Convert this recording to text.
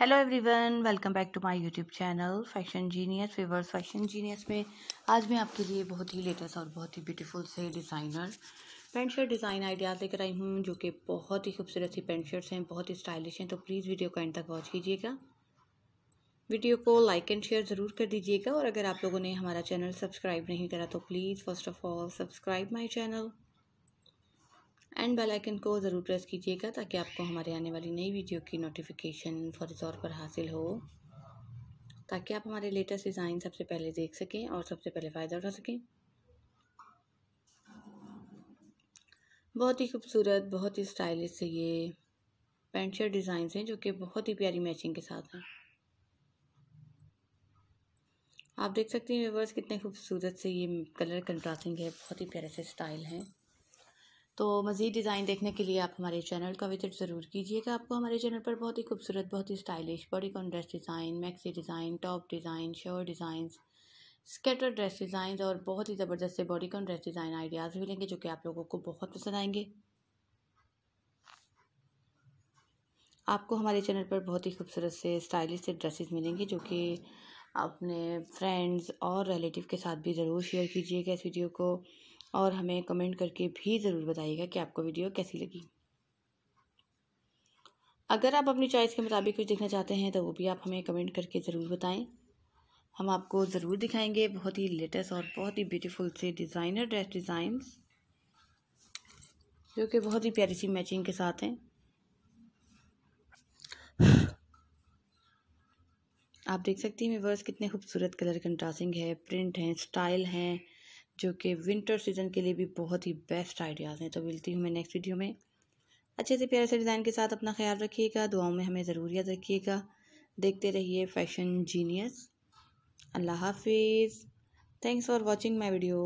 hello everyone welcome back to my YouTube channel Fashion Genius favours Fashion Genius में आज मैं आपके लिए बहुत ही लेटेस्ट और बहुत ही ब्यूटीफुल से designer pant shirt design ideas लेकर आई हूँ जो कि बहुत ही खूबसूरत सी पेंट शर्ट्स हैं बहुत ही स्टाइलिश हैं तो प्लीज़ वीडियो को एंड तक वॉच कीजिएगा वीडियो को लाइक एंड शेयर ज़रूर कर दीजिएगा और अगर आप लोगों ने हमारा चैनल सब्सक्राइब नहीं करा तो please first of all subscribe my channel and bell icon को ज़रूर प्रेस कीजिएगा ताकि आपको हमारे आने वाली नई वीडियो की नोटिफिकेशन फौरी तौर पर हासिल हो ताकि आप हमारे लेटेस्ट डिज़ाइन सबसे पहले देख सकें और सबसे पहले फ़ायदा उठा सकें बहुत ही खूबसूरत बहुत ही स्टाइलिश से ये पेंट शर्ट डिज़ाइन हैं जो कि बहुत ही प्यारी मैचिंग के साथ हैं आप देख सकते हैं व्यवर्स कितने खूबसूरत से ये कलर कंट्रास्टिंग है बहुत ही प्यारे से स्टाइल हैं तो मज़ीद डिज़ाइन देखने के लिए आप हमारे चैनल का विजिट ज़रूर कीजिएगा आपको हमारे चैनल पर बहुत ही खूबसूरत बहुत ही stylish bodycon dress design maxi design top design short design skater dress design और बहुत ही ज़बरदस्त से bodycon dress design ideas मिलेंगे जो कि आप लोगों को बहुत पसंद आएंगे आपको हमारे चैनल पर बहुत ही खूबसूरत से स्टाइलिश से ड्रेसेस मिलेंगे जो कि अपने फ्रेंड्स और रिलेटिव के साथ भी ज़रूर शेयर कीजिएगा इस वीडियो को और हमें कमेंट करके भी ज़रूर बताइएगा कि आपको वीडियो कैसी लगी अगर आप अपनी चॉइस के मुताबिक कुछ देखना चाहते हैं तो वो भी आप हमें कमेंट करके ज़रूर बताएं हम आपको ज़रूर दिखाएंगे बहुत ही लेटेस्ट और बहुत ही ब्यूटीफुल से डिज़ाइनर ड्रेस डिज़ाइंस जो कि बहुत ही प्यारी सी मैचिंग के साथ हैं आप देख सकती हैं वर्स कितने खूबसूरत कलर कंट्रास्टिंग है प्रिंट हैं स्टाइल हैं जो कि विंटर सीजन के लिए भी बहुत ही बेस्ट आइडियाज़ हैं तो मिलती हूँ मैं नेक्स्ट वीडियो में अच्छे से प्यारे से डिज़ाइन के साथ अपना ख्याल रखिएगा दुआओं में हमें ज़रूर याद रखिएगा देखते रहिए फैशन जीनियस अल्लाह हाफिज़ thanks for watching my video